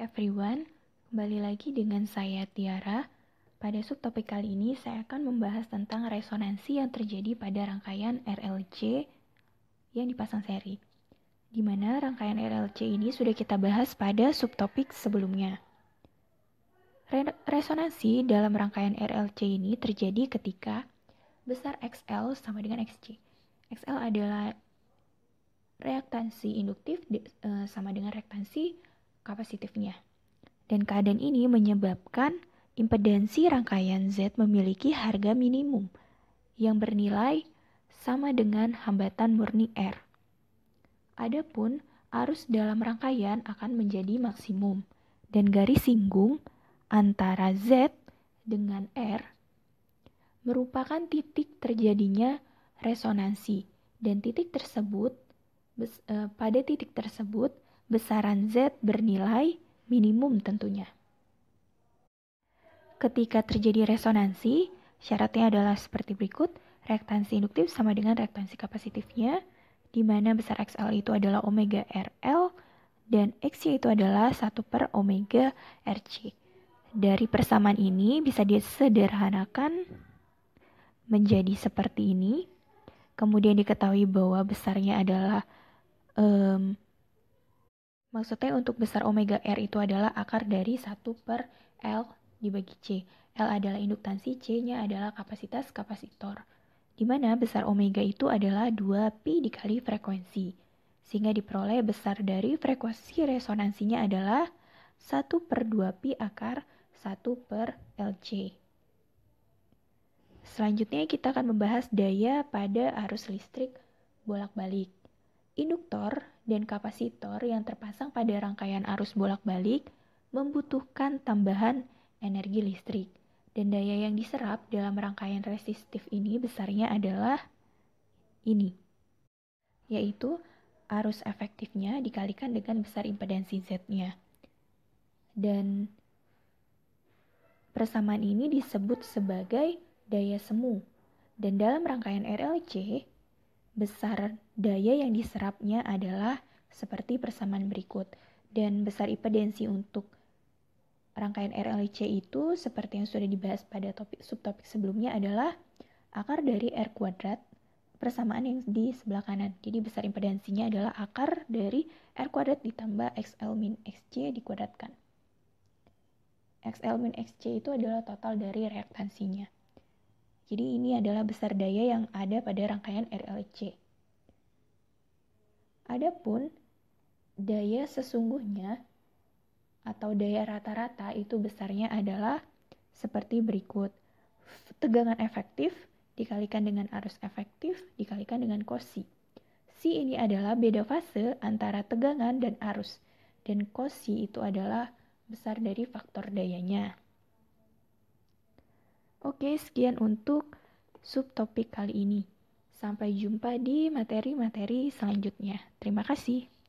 everyone, kembali lagi dengan saya Tiara. Pada subtopik kali ini saya akan membahas tentang resonansi yang terjadi pada rangkaian RLC yang dipasang seri. Di mana rangkaian RLC ini sudah kita bahas pada subtopik sebelumnya. Re resonansi dalam rangkaian RLC ini terjadi ketika besar XL sama dengan XC. XL adalah reaktansi induktif eh, sama dengan reaktansi kapasitifnya. Dan keadaan ini menyebabkan impedansi rangkaian Z memiliki harga minimum yang bernilai sama dengan hambatan murni R. Adapun arus dalam rangkaian akan menjadi maksimum dan garis singgung antara Z dengan R merupakan titik terjadinya resonansi dan titik tersebut eh, pada titik tersebut besaran Z bernilai minimum tentunya. Ketika terjadi resonansi, syaratnya adalah seperti berikut, reaktansi induktif sama dengan reaktansi kapasitifnya, di mana besar XL itu adalah omega RL, dan XC itu adalah 1 per omega RC. Dari persamaan ini bisa disederhanakan menjadi seperti ini. Kemudian diketahui bahwa besarnya adalah um, Maksudnya untuk besar omega R itu adalah akar dari 1 per L dibagi C. L adalah induktansi, C-nya adalah kapasitas kapasitor. Di mana besar omega itu adalah 2pi dikali frekuensi. Sehingga diperoleh besar dari frekuensi resonansinya adalah 1 per 2pi akar 1 per LC. Selanjutnya kita akan membahas daya pada arus listrik bolak-balik. Induktor dan kapasitor yang terpasang pada rangkaian arus bolak-balik membutuhkan tambahan energi listrik. Dan daya yang diserap dalam rangkaian resistif ini besarnya adalah ini, yaitu arus efektifnya dikalikan dengan besar impedansi Z-nya. Dan persamaan ini disebut sebagai daya semu. Dan dalam rangkaian RLC, besar daya yang diserapnya adalah seperti persamaan berikut dan besar impedansi untuk rangkaian RLC itu seperti yang sudah dibahas pada topik subtopik sebelumnya adalah akar dari R kuadrat persamaan yang di sebelah kanan. Jadi besar impedansinya adalah akar dari R kuadrat ditambah XL min XC dikuadratkan. XL min XC itu adalah total dari reaktansinya. Jadi ini adalah besar daya yang ada pada rangkaian RLC. Adapun daya sesungguhnya atau daya rata-rata itu besarnya adalah seperti berikut. Tegangan efektif dikalikan dengan arus efektif dikalikan dengan kosi. Si ini adalah beda fase antara tegangan dan arus, dan kosi itu adalah besar dari faktor dayanya. Oke, sekian untuk subtopik kali ini. Sampai jumpa di materi-materi selanjutnya. Terima kasih.